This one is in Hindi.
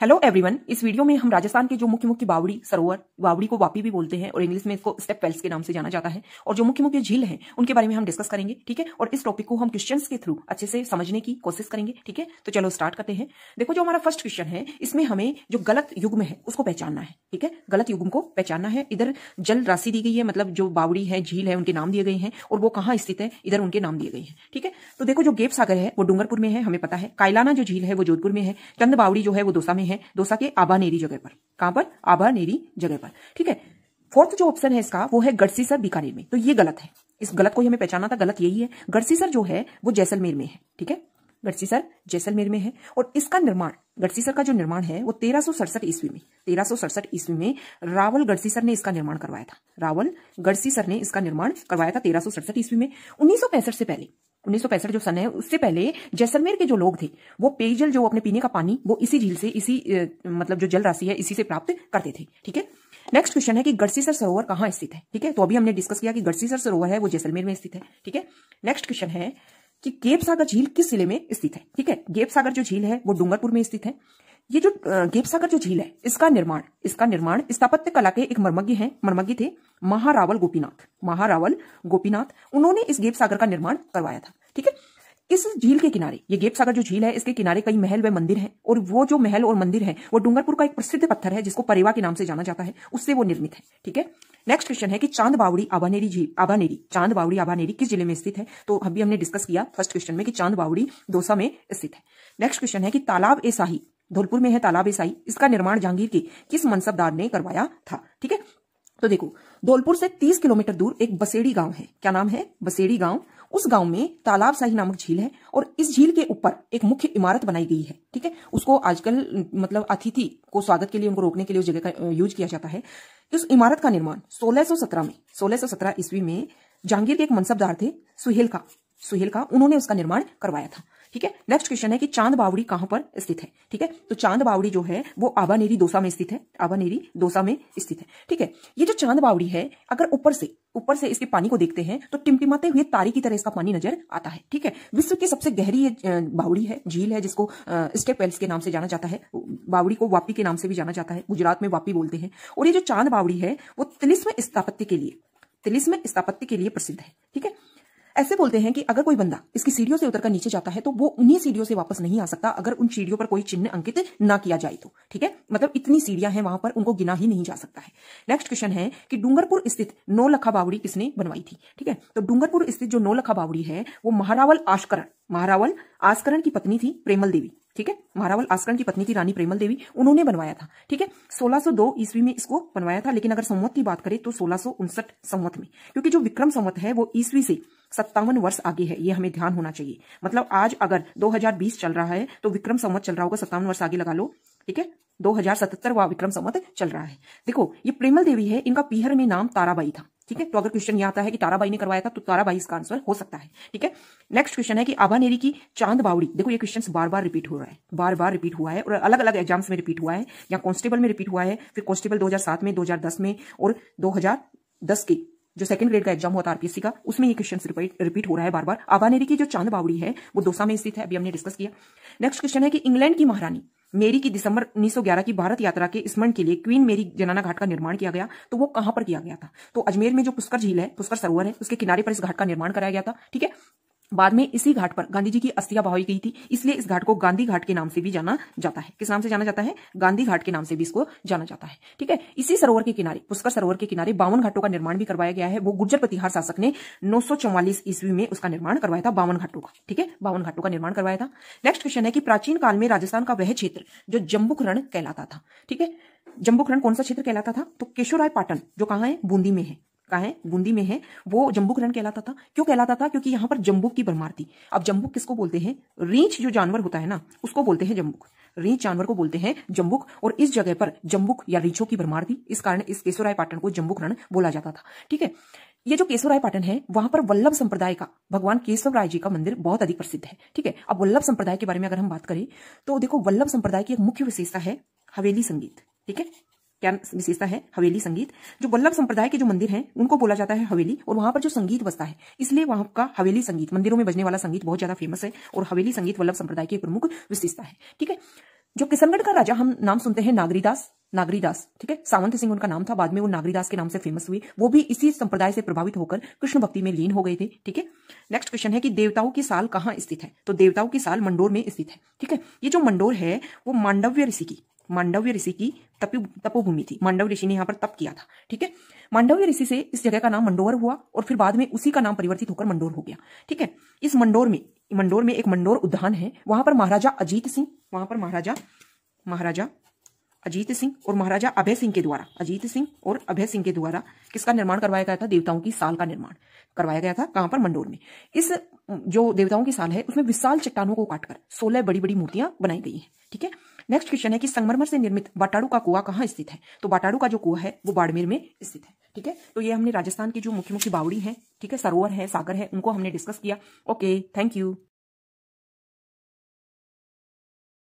हेलो एवरीवन इस वीडियो में हम राजस्थान के जो मुख्य मुख्य बावड़ी सरोवर बावड़ी को वापी भी बोलते हैं और इंग्लिश में इसको स्टेप वेल्स के नाम से जाना जाता है और जो मुख्य मुख्य झील हैं उनके बारे में हम डिस्कस करेंगे ठीक है और इस टॉपिक को हम क्वेश्चंस के थ्रू अच्छे से समझने की कोशिश करेंगे ठीक है तो चलो स्टार्ट करते हैं देखो जो हमारा फर्स्ट क्वेश्चन है इसमें हमें जो गलत युग्म है उसको पहचानना है ठीक है गलत युग्म को पहचानना है इधर जल राशि दी गई है मतलब जो बावड़ी है झील है उनके नाम दिए गए हैं और वो कहाँ स्थित है इधर उनके नाम दिए गए हैं ठीक है तो देखो जो गेप सागर है वो डूंगरपुर में है हमें पता है कायलाना जो झील है वो जोधपुर में है चंद बावड़ी जो है वो दोसा में हैं दोसा के आभा नेरी जगह पर कहां पर आभा नेरी जगह पर ठीक है फोर्थ जो ऑप्शन है इसका वो है गढ़सीसर बीकानेर में तो ये गलत है इस गलत को हमें पहचाना था गलत यही है गढ़सीसर जो है वो जैसलमेर में है ठीक है गढ़सीसर जैसलमेर में है और इसका निर्माण गढ़सीसर का जो निर्माण है वो तेरह ईस्वी में तेरह ईस्वी में रावल गढ़सीसर ने इसका निर्माण करवाया था रावल गढ़सीसर ने इसका निर्माण करवाया था तेरह ईस्वी में उन्नीस से पहले उन्नीस जो सन है उससे पहले जैसलमेर के जो लोग थे वो पेयजल जो अपने पीने का पानी वो इसी झील से इसी मतलब जो जल राशि है इसी से प्राप्त करते थे ठीक है नेक्स्ट क्वेश्चन है कि गढ़सीसर सरोवर कहाँ स्थित है ठीक है तो अभी हमने डिस्कस किया कि गढ़सीसर सरोवर है वो जैसलमेर में स्थित है ठीक है नेक्स्ट क्वेश्चन है कि गेप सागर झील किस जिले में स्थित है ठीक है गेप सागर जो झील है वो डूंगरपुर में स्थित है ये जो गेपसागर जो झील है इसका निर्माण इसका निर्माण स्थापत्य कला के एक मर्मज्ञ हैं मर्मज्ञ थे महारावल गोपीनाथ महारावल गोपीनाथ उन्होंने इस गेप सागर का निर्माण करवाया था ठीक है इस झील के किनारे ये गेप सागर जो झील है इसके किनारे कई महल व मंदिर हैं और वो जो महल और मंदिर है वो डूंगरपुर का एक प्रसिद्ध पत्थर है जिसको परेवा के नाम से जाना जाता है उससे वो निर्मित है ठीक है नेक्स्ट क्वेश्चन है कि चांद बावड़ी आबानेरी झील आबानेरी चांद बावड़ी आबानेरी किस जिले में स्थित है तो अभी हमने डिस्कस किया फर्स्ट क्वेश्चन में कि चांद बावड़ी दोसा में स्थित है नेक्स्ट क्वेश्चन है कि तालाब ए शाही धौलपुर में है तालाब ए शाही इसका निर्माण जहांगीर के किस मनसबदार ने करवाया था ठीक है तो देखो धौलपुर से तीस किलोमीटर दूर एक बसेड़ी गांव है क्या नाम है बसेड़ी गांव उस गांव में तालाब शाही नामक झील है और इस झील के ऊपर एक मुख्य इमारत बनाई गई है ठीक है उसको आजकल मतलब अतिथि को स्वागत के लिए उनको रोकने के लिए उस जगह का यूज किया जाता है इस इमारत का निर्माण 1617 में 1617 ईस्वी में जहांगीर के एक मनसबदार थे सुहेल का सुहेल का उन्होंने उसका निर्माण करवाया था ठीक है नेक्स्ट क्वेश्चन है कि चांद बावड़ी कहां पर स्थित है ठीक है तो चांद बावड़ी जो है वो आबानेरी दोसा में स्थित है आबानेरी दोसा में स्थित है ठीक है ये जो चांद बावड़ी है अगर ऊपर से ऊपर से इसके पानी को देखते हैं तो टिमटिमाते हुए तारी की तरह इसका पानी नजर आता है ठीक है विश्व की सबसे गहरी ये बावड़ी है झील है जिसको स्टेप वेल्स के नाम से जाना जाता है बावड़ी को वापी के नाम से भी जाना जाता है गुजरात में वापी बोलते हैं और ये जो चांद बावड़ी है वो तिलिस्म स्थापत्य के लिए तिलिस्म स्थापत्य के लिए प्रसिद्ध है ठीक है ऐसे बोलते हैं कि अगर कोई बंदा इसकी सीढ़ियों से उतरकर नीचे जाता है तो वो उन्हीं सीढ़ियों से वापस नहीं आ सकता अगर उन सीढ़ियों पर कोई चिन्ह अंकित ना किया जाए तो ठीक है मतलब इतनी सीढ़ियां हैं वहां पर उनको गिना ही नहीं जा सकता है नेक्स्ट क्वेश्चन है कि डूंगरपुर स्थित नौलखा बावड़ी किसने बनवाई थी ठीक है तो डूंगरपुर स्थित जो नौलखा बावड़ी है वो महारावल आश्करण महारावल आस्करण की पत्नी थी प्रेमल देवी ठीक है महारावल आस्करण की पत्नी थी रानी प्रेमल देवी उन्होंने बनवाया था ठीक है 1602 ईस्वी में इसको बनवाया था लेकिन अगर संवत की बात करें तो सोलह संवत में क्योंकि जो विक्रम संवत है वो ईस्वी से सत्तावन वर्ष आगे है ये हमें ध्यान होना चाहिए मतलब आज अगर 2020 चल रहा है तो विक्रम संवत चल रहा होगा सत्तावन वर्ष आगे लगा लो ठीक है दो हजार विक्रम संवत चल रहा है देखो ये प्रेमल देवी है इनका पीहर में नाम ताराबाई था ठीक है तो अगर क्वेश्चन यहाँ आता है कि ताराबाई ने करवाया था तो ताराबाई इसका आंसर हो सकता है ठीक है नेक्स्ट क्वेश्चन है कि आभा नेरी की चांद बावड़ी देखो ये क्वेश्चन बार बार रिपीट हो रहा है बार बार रिपीट हुआ है और अलग अलग एग्जाम्स में रिपीट हुआ है या कॉन्स्टेबल में रिपीट हुआ है फिर कॉन्स्टेबल दो में दो में और दो के जो सेकंड ग्रेड का एग्जाम हुआ था आरपीएससी का उसमें ये क्वेश्चन रिपीट रिपीट हो रहा है बार बार आवानेरी की जो चांद बावड़ी है वो दोसा में स्थित है अभी हमने डिस्कस किया नेक्स्ट क्वेश्चन है कि इंग्लैंड की महारानी मेरी की दिसंबर 1911 की भारत यात्रा के स्मरण के लिए क्वीन मेरी जनाना घाट का निर्माण किया गया तो वो कहां पर किया गया था तो अजमेर में जो पुष्कर झील है पुष्कर सरोवर है उसके किनारे पर इस घाट का निर्माण कराया गया था ठीक है बाद में इसी घाट पर गांधी जी की अस्थियां बहाई गई थी इसलिए इस घाट को गांधी घाट के नाम से भी जाना जाता है किस नाम से जाना जाता है गांधी घाट के नाम से भी इसको जाना जाता है ठीक है इसी सरोवर के किनारे पुष्कर सरोवर के किनारे बावन घाटों का निर्माण भी करवाया गया है वो गुर्जर प्रतिहार शासक ने नौ ईस्वी में उसका निर्माण करवाया था बावन घाटों का ठीक है बावन घाटों का निर्माण करवाया था नेक्स्ट क्वेश्चन है कि प्राचीन काल में राजस्थान का वह क्षेत्र जो जम्बुक रण कहलाता था ठीक है जम्बुक रण कौन सा क्षेत्र कहलाता था तो केशोराय पाटन जो कहा है बूंदी में है का है बूंदी में है वो जम्बुकरण कहलाता था क्यों कहलाता था क्योंकि यहाँ पर जम्बुक की भरमार थी अब जम्बुक किसको बोलते हैं रींच जो जानवर होता है ना उसको बोलते हैं जम्बुक रीच जानवर को बोलते हैं जम्बुक और इस जगह पर जम्बुक या रीछों की भरमार थी इस कारण इस केशवराय पाटन को जम्बुक बोला जाता था ठीक है ये जो केशवराय पाटन है वहां पर वल्लभ संप्रदाय का भगवान केशवराय जी का मंदिर बहुत अधिक प्रसिद्ध है ठीक है अब वल्लभ संप्रदाय के बारे में अगर हम बात करें तो देखो वल्लभ संप्रदाय की एक मुख्य विशेषता है हवेली संगीत ठीक है क्या विशेषता है हवेली संगीत जो वल्लभ संप्रदाय के जो मंदिर हैं उनको बोला जाता है हवेली और वहां पर जो संगीत बसता है इसलिए वहां का हवेली संगीत मंदिरों में बजने वाला संगीत बहुत ज्यादा फेमस है और हवेली संगीत वल्लभ संप्रदाय की प्रमुख विशेषता है ठीक है जो किशनगढ़ का राजा हम नाम सुनते हैं नागरीदास नागरीदास ठीक है सावंत सिंह उनका नाम था बाद में वो नागरीदास के नाम से फेमस हुए वो भी इसी संप्रदाय से प्रभावित होकर कृष्ण भक्ति में लीन हो गए थे ठीक है नेक्स्ट क्वेश्चन है कि देवताओं की साल कहाँ स्थित है तो देवताओं की साल मंडोर में स्थित है ठीक है ये जो मंडोर है वो मांडव्य ऋषि की मांडव्य ऋषि की तपि तपोभूमि थी मांडव ऋषि ने यहाँ पर तप किया था ठीक है मांडव्य ऋषि से इस जगह का नाम मंडोर हुआ और फिर बाद में उसी का नाम परिवर्तित होकर मंडोर हो गया ठीक है इस मंडोर में मंडोर में एक मंडोर उद्यान है वहां पर महाराजा अजीत सिंह वहां पर महाराजा महाराजा अजीत सिंह और महाराजा अभय सिंह के द्वारा अजीत सिंह और अभय सिंह के द्वारा किसका निर्माण करवाया गया था देवताओं की साल का निर्माण करवाया गया था कहां पर मंडोर में इस जो देवताओं की साल है उसमें विशाल चट्टानों को काटकर सोलह बड़ी बड़ी मूर्तियां बनाई गई हैं ठीक है नेक्स्ट क्वेश्चन है कि संगमरमर से निर्मित बाटाड़ू का कुआ कहाँ स्थित है तो बाटाड़ू का जो कुआ है वो बाड़मेर में स्थित है ठीक है तो ये हमने राजस्थान की जो मुख्य मुख्य बावड़ी है ठीक है सरोवर है सागर है उनको हमने डिस्कस किया ओके थैंक यू